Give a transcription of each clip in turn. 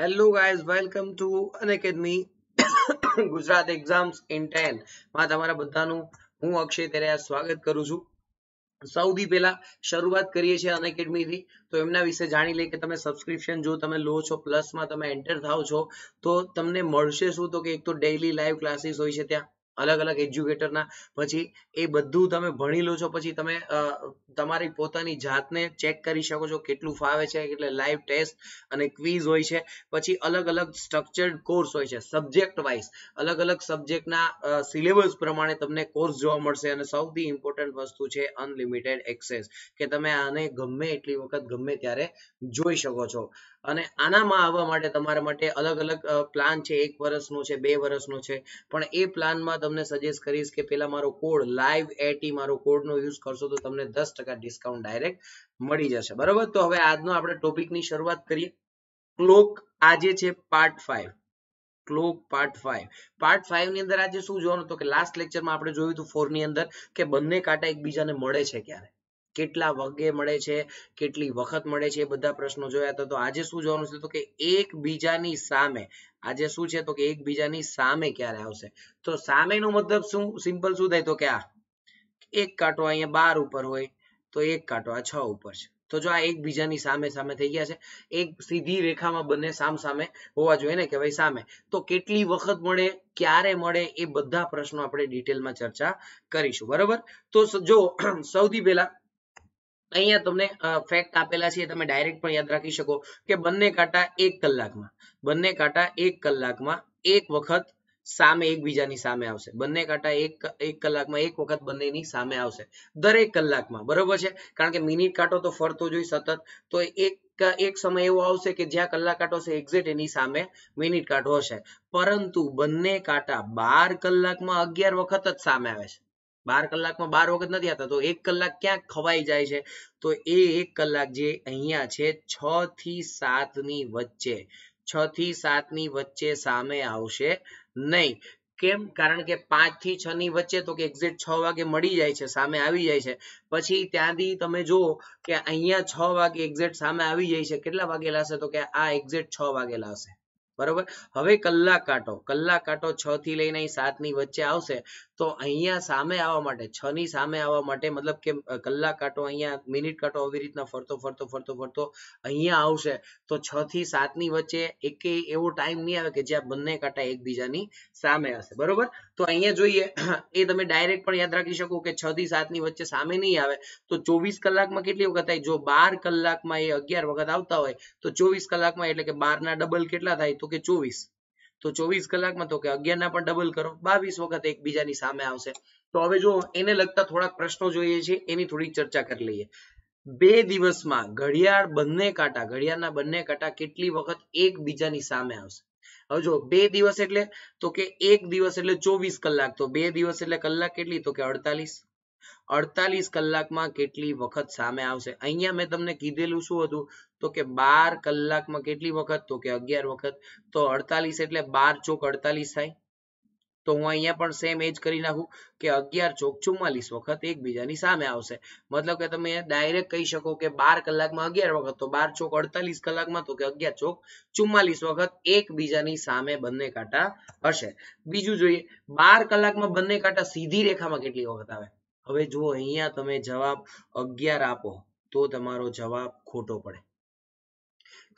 hello guys welcome to Unacademy Gujarat exams in 10 માં તમારા બધાનું હું અક્ષય તેરે સ્વાગત કરું છું સૌથી પહેલા શરૂઆત કરીએ છીએ અનએકેડમીથી તો એમના વિશે જાણી લઈએ કે તમે સબસ્ક્રિપ્શન જો તમે લો છો પ્લસમાં તમે એન્ટર થાવ છો તો તમને મળશે શું તો કે એક તો ડેઇલી લાઈવ ક્લાસીસ હોય છે ત્યાં અલગ અલગ એજ્યુકેટરના પછી એ બધું તમે ભણી લો છો પછી તમે તમારી પોતાની જાતને ચેક કરી શકો છો કેટલું ફાવે છે એટલે લાઈવ ટેસ્ટ અને ક્વિઝ હોય છે પછી અલગ અલગ સ્ટ્રક્ચર્ડ કોર્સ હોય છે સબ્જેક્ટ વાઇઝ અલગ અલગ સબ્જેક્ટના સિલેબસ પ્રમાણે તમને કોર્સ જોવા મળશે અને સૌથી ઇમ્પોર્ટન્ટ વસ્તુ છે અનલિમિટેડ એક્સેસ કે તમે આને ગમે એટલી વખત ગમે ત્યારે જોઈ શકો છો અને આનામાં આવવા માટે તમારા માટે અલગ અલગ પ્લાન છે એક વર્ષનો છે બે વર્ષનો છે પણ એ પ્લાનમાં તમને સજેસ્ટ કરીશ કે પેલા મારો કોડ લાઈવ એટી મારો કોડનો યુઝ કરશો તો તમને દસ ટકા ડિસ્કાઉન્ટ ડાયરેક્ટ મળી જશે બરોબર તો હવે આજનો આપણે ટોપિકની શરૂઆત કરીએ ક્લોક આજે છે part five clock part five part five ની અંદર આજે શું જોવાનું તો કે લાસ્ટ લેક્ચરમાં આપણે જોયું હતું ફોર ની અંદર કે બંને કાંટા એકબીજાને મળે છે ક્યારે કેટલા વાગે મળે છે કેટલી વખત મળે છે એ બધા પ્રશ્નો જોયા હતા તો આજે શું જોવાનું છે તો કે એકબીજાની સામે આજે શું છે તો કે એકબીજાની સામે ક્યારે આવશે તો સામેનો મતલબ શું સિમ્પલ શું થાય તો કે આ એક કાંટો અહીંયા બાર ઉપર હોય તો એક કાંટો આ છ ઉપર છે તો જો આ એકબીજાની સામે સામે થઈ ગયા છે એક સીધી રેખામાં બંને સામ સામે હોવા જોઈએ ને કે ભાઈ સામે તો કેટલી વખત મળે ક્યારે મળે એ બધા પ્રશ્નો આપણે ડિટેલમાં ચર્ચા કરીશું બરોબર તો જો સૌથી પહેલા અહીંયા તમને ફેક્ટ આપેલા છે તમે ડાયરેક્ટ પણ યાદ રાખી શકો કે બંને કાંટા એક કલાકમાં બંને કાંટા એક કલાકમાં એક વખત સામે એકબીજાની સામે આવશે બંને કાંટા એક એક કલાકમાં એક વખત બંનેની સામે આવશે દરેક કલાકમાં બરોબર છે કારણ કે મિનિટ કાંટો તો ફરતો જોઈ સતત તો એક એક સમય એવો આવશે કે જ્યાં કલાક કાંટો છે એક્ઝેક્ટ એની સામે મિનિટ કાંટો હશે પરંતુ બંને કાંટા બાર કલાકમાં અગિયાર વખત જ સામે આવે છે બાર કલાકમાં બાર વખત નથી આવતા તો એક કલાક ક્યાંક ખવાઈ જાય છે તો એ એક કલાક જે અહીંયા છે છ થી સાત ની વચ્ચે છ થી સાત ની વચ્ચે સામે આવશે નહીં કેમ કારણ કે પાંચ થી છ ની વચ્ચે તો કે એક્ઝેક્ટ છ વાગે મળી જાય છે સામે આવી જાય છે પછી ત્યાંથી તમે જુઓ કે અહીંયા છ વાગે એક્ઝેક્ટ સામે આવી જાય છે કેટલા વાગેલા હશે તો કે આ એક્ઝેક્ટ છ વાગેલા હશે બરોબર હવે કલાક કાંટો કલાક કાંટો છ થી લઈને સાત ની વચ્ચે આવશે તો અહીંયા સામે આવવા માટે છ ની સામે આવવા માટે મતલબ કે કલાક કાંટો અહીંયા મિનિટ કાંટો આવી રીતના ફરતો ફરતો ફરતો ફરતો અહીંયા આવશે તો છ થી સાત ની વચ્ચે એક એવો ટાઈમ નહીં આવે કે જ્યાં બંને કાંટા એકબીજાની સામે હશે બરોબર તો અહીંયા જોઈએ એ તમે ડાયરેક્ટ પણ યાદ રાખી શકો કે છ થી સાત ની વચ્ચે સામે નહીં આવે તો ચોવીસ કલાકમાં કેટલી વખત થાય જો બાર કલાકમાં એ અગિયાર વખત આવતા હોય તો ચોવીસ કલાકમાં એટલે કે બારના ડબલ કેટલા થાય તો કે ચોવીસ તો ચોવીસ કલાકમાં તો કે અગિયારના પણ ડબલ કરો બાવીસ વખત એકબીજાની સામે આવશે તો હવે જો એને લગતા થોડાક પ્રશ્નો જોઈએ છે એની થોડી ચર્ચા કરી લઈએ બે દિવસમાં ઘડિયાળ બંને કાંટા ઘડિયાળના બંને કાંટા કેટલી વખત એકબીજાની સામે આવશે હવે જો બે દિવસ એટલે તો કે એક દિવસ એટલે ચોવીસ કલાક તો બે દિવસ એટલે કલાક કેટલી તો કે અડતાલીસ અડતાલીસ કલાકમાં કેટલી વખત સામે આવશે અહીંયા મેં તમને કીધેલું શું હતું તો કે બાર કલાકમાં કેટલી વખત તો કે અગિયાર વખત તો અડતાલીસ એટલે બાર ચોક અડતાલીસ થાય તો હું અહીંયા પણ સેમ એજ કરી નાખું કે અગિયાર ચોક ચુમ્માલીસ વખત એકબીજાની સામે આવશે મતલબ કે તમે ડાયરેક્ટ કહી શકો કે બાર કલાકમાં અગિયાર વખત તો બાર ચોક અડતાલીસ કલાકમાં તો કે અગિયાર ચોક ચુમ્માલીસ વખત એકબીજાની સામે બંને કાંટા હશે બીજું જોઈએ બાર કલાકમાં બંને કાંટા સીધી રેખામાં કેટલી વખત આવે હવે જુઓ અહીંયા તમે જવાબ અગિયાર આપો તો તમારો જવાબ ખોટો પડે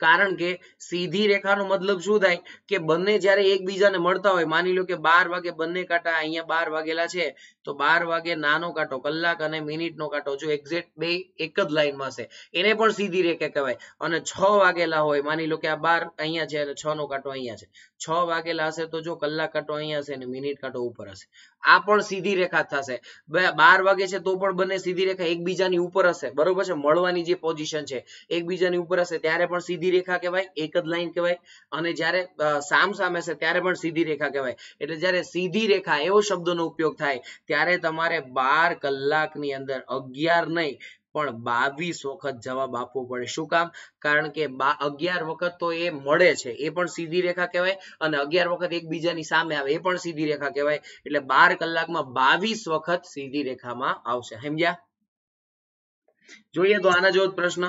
કારણ કે સીધી રેખાનો મતલબ શું થાય કે બંને જ્યારે એકબીજાને મળતા હોય માની લો કે બાર વાગે બંને કાંટા અહીંયા બાર વાગેલા છે તો બાર વાગે નાનો કાંટો કલાક અને મિનિટનો કાંટો જો એક્ઝેક્ટ બે એક જ લાઈનમાં છે એને પણ સીધી રેખા કહેવાય અને છ વાગેલા હોય માની લો કે આ બાર અહીંયા છે અને છ નો કાંટો અહીંયા છે છ વાગેલા હશે તો જો કલાક કાંટો અહીંયા હશે અને મિનિટ કાંટો ઉપર હશે આ પણ સીધી રેખા થશે બાર વાગે છે તો પણ બંને સીધી રેખા એકબીજાની ઉપર હશે બરોબર છે મળવાની જે પોઝિશન છે એકબીજાની ઉપર હશે ત્યારે પણ સીધી રેખા કહેવાય એક જ લાઈન કહેવાય અને જયારે સામ સામે હશે ત્યારે પણ સીધી રેખા કહેવાય એટલે જયારે સીધી રેખા એવો શબ્દનો ઉપયોગ થાય ત્યારે ત્યારે તમારે બાર કલાકની અંદર અગિયાર નહીં પણ બાવીસ વખત જવાબ આપવો પડે શું કામ કારણ કે અગિયાર વખત તો એ મળે છે એ પણ સીધી રેખા કહેવાય અને અગિયાર વખત એકબીજાની સામે આવે એ પણ સીધી રેખા કહેવાય એટલે બાર કલાકમાં બાવીસ વખત સીધી રેખામાં આવશે સમજ્યા જોઈએ તો આના જેવો પ્રશ્ન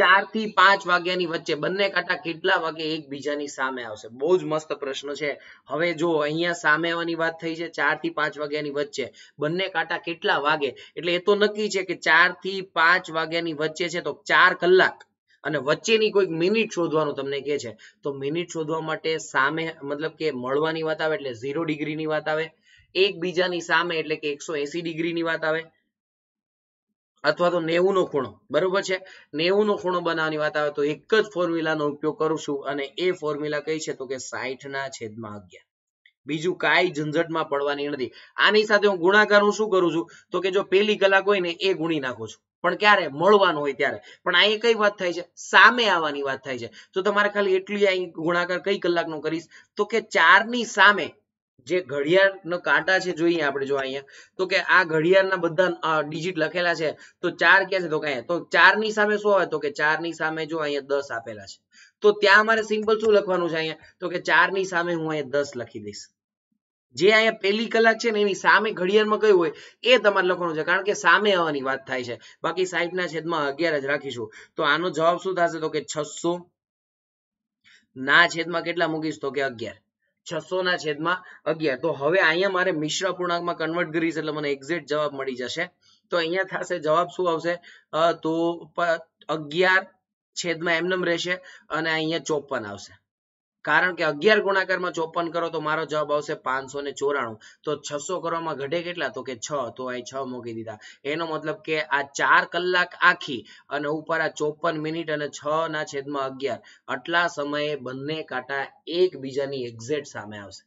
ચાર થી પાંચ વાગ્યાની વચ્ચે બંને કાંટા કેટલા વાગે એકબીજાની સામે આવશે બહુ જ મસ્ત પ્રશ્ન છે હવે જો અહીંયા સામે આવવાની વાત થઈ છે ચાર થી પાંચ વાગ્યાની વચ્ચે બંને કાંટા કેટલા વાગે એટલે એ તો નક્કી છે કે ચાર થી પાંચ વાગ્યાની વચ્ચે છે તો ચાર કલાક અને વચ્ચેની કોઈક મિનિટ શોધવાનું તમને કે છે તો મિનિટ શોધવા માટે સામે મતલબ કે મળવાની વાત આવે એટલે ઝીરો ડિગ્રીની વાત આવે એકબીજાની સામે એટલે કે એકસો એસી ડિગ્રીની વાત આવે અથવા તો નેવું નો ખૂણો બરોબર છે નેવું નો ખૂણો બનાવવાની વાત આવે તો એક જ ફોર્મ્યુલાનો ઉપયોગ કરું છું અને એ ફોર્મ્યુલા કઈ છે તો કે સાઈઠ ના છેદમાં અગિયાર બીજું કાંઈ ઝંઝટમાં પડવાની નથી આની સાથે હું ગુણાકાર હું શું કરું છું તો કે જો પેલી કલાક હોય ને એ ગુણી નાખું છું પણ ક્યારે મળવાનું હોય ત્યારે પણ આ કઈ વાત થાય છે સામે આવવાની વાત થાય છે તો તમારે ખાલી એટલી અહીં ગુણાકાર કઈ કલાકનો કરીશ તો કે ચારની સામે જે ઘડિયાળનો કાંટા છે જોઈએ આપણે જો અહીંયા તો કે આ ઘડિયાળના બધા ડિજિટ લખેલા છે તો ચાર ક્યાં છે તો કે તો ચાર ની સામે શું આવે તો કે ચાર ની સામે જો અહીંયા દસ આપેલા છે તો ત્યાં મારે સિમ્પલ શું લખવાનું છે અહીંયા તો કે ચાર ની સામે હું અહીંયા દસ લખી દઈશ જે અહીંયા પહેલી કલાક છે ને એની સામે ઘડિયાળમાં કયું હોય એ તમારે લખવાનું છે કારણ કે સામે આવવાની વાત થાય છે બાકી સાહીઠ ના છેદમાં અગિયાર જ રાખીશું તો આનો જવાબ શું થશે તો કે છસો ના છેદમાં કેટલા મૂકીશ તો કે અગિયાર છસો ના છેદમાં અગિયાર તો હવે અહીંયા મારે મિશ્ર અપૂર્ણાંકમાં કન્વર્ટ કરીશ એટલે મને એક્ઝેક્ટ જવાબ મળી જશે તો અહીંયા થશે જવાબ શું આવશે તો અગિયાર છેદમાં એમનેમ રહેશે અને અહીંયા ચોપન આવશે કારણ કે અગિયાર ગુણાકારમાં ચોપન કરો તો મારો જવાબ આવશે પાંચસો ને ચોરાણું તો છસો કરવામાં ઘટે કેટલા તો કે છ તો અહીં છ મૂકી દીધા એનો મતલબ કે આ ચાર કલાક આખી અને ઉપર આ ચોપન મિનિટ અને છ ના છેદમાં અગિયાર આટલા સમયે બંને કાંટા એકબીજાની એક્ઝેક્ટ સામે આવશે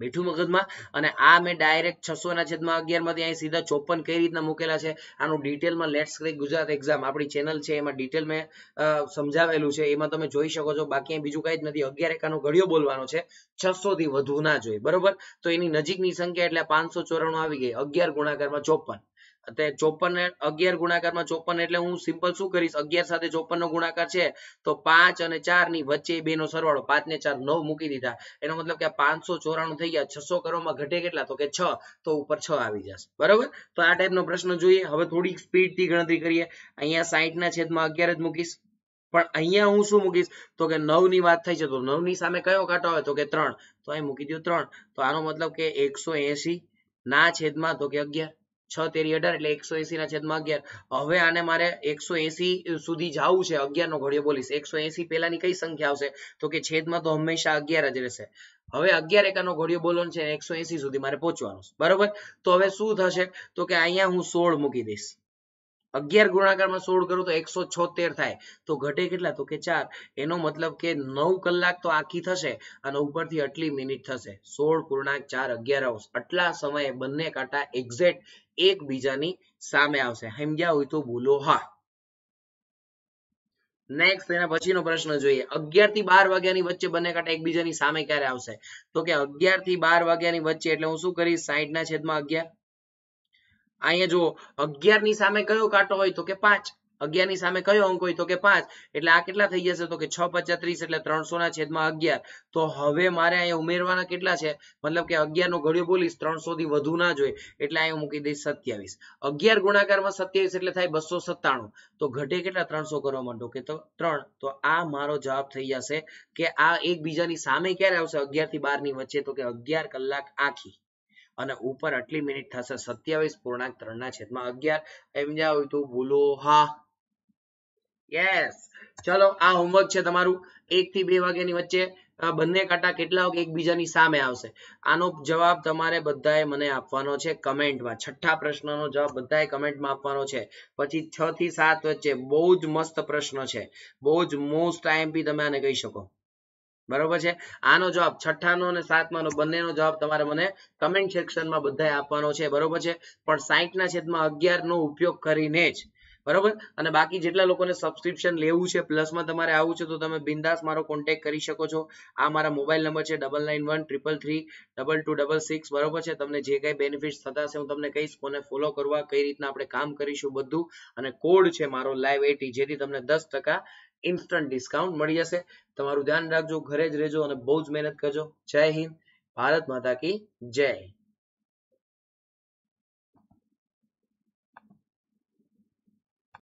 મીઠું મગજમાં અને આ મેં ડાયરેક્ટ છસો ના છેદમાં અગિયાર માંથી અહીં સીધા ચોપન કઈ રીતના મૂકેલા છે આનું ડિટેલમાં લેટ્સ ક્રેક ગુજરાત એક્ઝામ આપણી ચેનલ છે એમાં ડિટેલ મેં સમજાવેલું છે એમાં તમે જોઈ શકો છો બાકી બીજું કઈ જ નથી અગિયાર એકાનો ઘડિયો બોલવાનો છે છસો થી વધુ ના જોઈએ બરોબર તો એની નજીકની સંખ્યા એટલે પાંચસો ચોરાણું આવી ગઈ અગિયાર ગુણાકારમાં ચોપન તે ચોપન અગિયાર ગુણાકાર ચોપન એટલે હું simple શું કરીશ અગિયાર સાથે ચોપન નો ગુણાકાર છે તો પાંચ અને ચાર ની વચ્ચે બે નો સરવાળો પાંચ ને ચાર નવ મૂકી દીધા એનો મતલબ કે પાંચસો ચોરાણું થઈ ગયા છસો કરવામાં ઘટે કેટલા તો કે છ તો ઉપર છ આવી જશે બરોબર તો આ ટાઈપનો પ્રશ્ન જોઈએ હવે થોડીક સ્પીડ થી ગણતરી કરીએ અહીંયા સાઈઠ ના છેદમાં અગિયાર જ મૂકીશ પણ અહીંયા હું શું મૂકીશ તો કે નવ ની વાત થઈ છે તો નવ ની સામે કયો કાંટો આવે તો કે ત્રણ તો અહીં મૂકી દો ત્રણ તો આનો મતલબ કે એકસો એસી ના છેદમાં તો કે અગિયાર છ તેરી અઢાર એટલે એકસો એસી ના છેદમાં અગિયાર હવે આને મારે એકસો એસી સુધી જવું છે અગિયાર નો ઘડિયો બોલીશ એકસો એસી પહેલાની કઈ સંખ્યા આવશે તો કે છેદમાં તો હંમેશા અગિયાર જ રહેશે હવે અગિયાર એકાનો ઘોડીયો બોલવાનો છે એકસો એસી સુધી મારે પહોંચવાનું બરોબર તો હવે શું થશે તો કે અહીંયા હું સોળ મૂકી દઈશ અગિયાર ગુણાકારમાં સોળ કરું તો એકસો છોતેર થાય તો ઘટે કેટલા તો કે ચાર એનો મતલબ કે નવ કલાક તો આખી થશે અને ઉપરથી આટલી મિનિટ થશે સોળ પૂર્ણાંક ચાર અગિયાર આવશે આટલા સમયે બંને કાંટા એક્ઝેક્ટ એકબીજાની સામે આવશે સમજ્યા હોય તો ભૂલો હા નેક્સ્ટ એના પછીનો પ્રશ્ન જોઈએ અગિયાર થી બાર વાગ્યાની વચ્ચે બંને કાંટા એકબીજાની સામે ક્યારે આવશે તો કે અગિયાર થી બાર વાગ્યાની વચ્ચે એટલે હું શું કરીશ સાઈડ ના છેદમાં અગિયાર અહીંયા જુઓ અગિયાર ની સામે કયો કાંટો હોય તો કે પાંચ અગિયાર ની સામે કયો અંક હોય તો કે પાંચ એટલે આ કેટલા થઈ જશે તો કે છ પચા એટલે ત્રણસો ના છેદમાં અગિયાર તો હવે મારે અહીંયા ઉમેરવાના કેટલા છે મતલબ કે અગિયાર નો ઘડિયો બોલીશ ત્રણસો થી વધુ ના જોઈએ એટલે અહીંયા મૂકી દઈશ સત્યાવીસ અગિયાર ગુણાકારમાં સત્યાવીસ એટલે થાય બસો સત્તાણું તો ઘટે કેટલા ત્રણસો કરવા માંડો કે તો ત્રણ તો આ મારો જવાબ થઈ જશે કે આ એકબીજાની સામે ક્યારે આવશે અગિયાર થી બાર ની વચ્ચે તો કે અગિયાર કલાક આખી અને ઉપર આટલી મિનિટ થશે સત્યાવીસ પૂર્ણાંક ત્રણના છેદમાં અગિયાર એમ જ્યાં હતું ભૂલો હા યસ ચલો આ હોમવર્ક છે તમારું એક થી બે વાગ્યાની વચ્ચે બંને કાંટા કેટલા વાગે એકબીજાની સામે આવશે આનો જવાબ તમારે બધાએ મને આપવાનો છે કમેન્ટમાં છઠ્ઠા પ્રશ્નનો જવાબ બધાએ કમેન્ટમાં આપવાનો છે પછી છ થી સાત વચ્ચે બહુ જ મસ્ત પ્રશ્ન છે બહુ જ મોસ્ટ આઈએમપી તમે આને કહી શકો બરોબર છે આનો જવાબ છઠ્ઠાનો અને સાતમાનો બંનેનો જવાબ તમારે મને કમેન્ટ સેક્શનમાં બધાએ આપવાનો છે બરોબર છે પણ સાહીઠના છેદમાં અગિયારનો ઉપયોગ કરીને જ બરોબર અને બાકી જેટલા લોકોને સબસ્ક્રિપ્શન લેવું છે પ્લસમાં તમારે આવું છે તો તમે બિંદાસ મારો કોન્ટેક્ટ કરી શકો છો આ મારા મોબાઈલ નંબર છે double nine one triple three double two double six બરોબર છે તમને જે કંઈ બેનિફિટ્સ થતા હશે હું તમને કહીશ કોને ફોલો કરવા કઈ રીતના આપણે કામ કરીશું બધું અને કોડ છે મારો લાઈવ એટી જેથી તમને દસ ટકા ઇન્સ્ટન્ટ ડિસ્કાઉન્ટ મળી જશે તમારું ધ્યાન રાખજો ઘરે જ રહેજો અને બહુ જ મહેનત કરજો જય હિન્દ ભારત માતા કી જય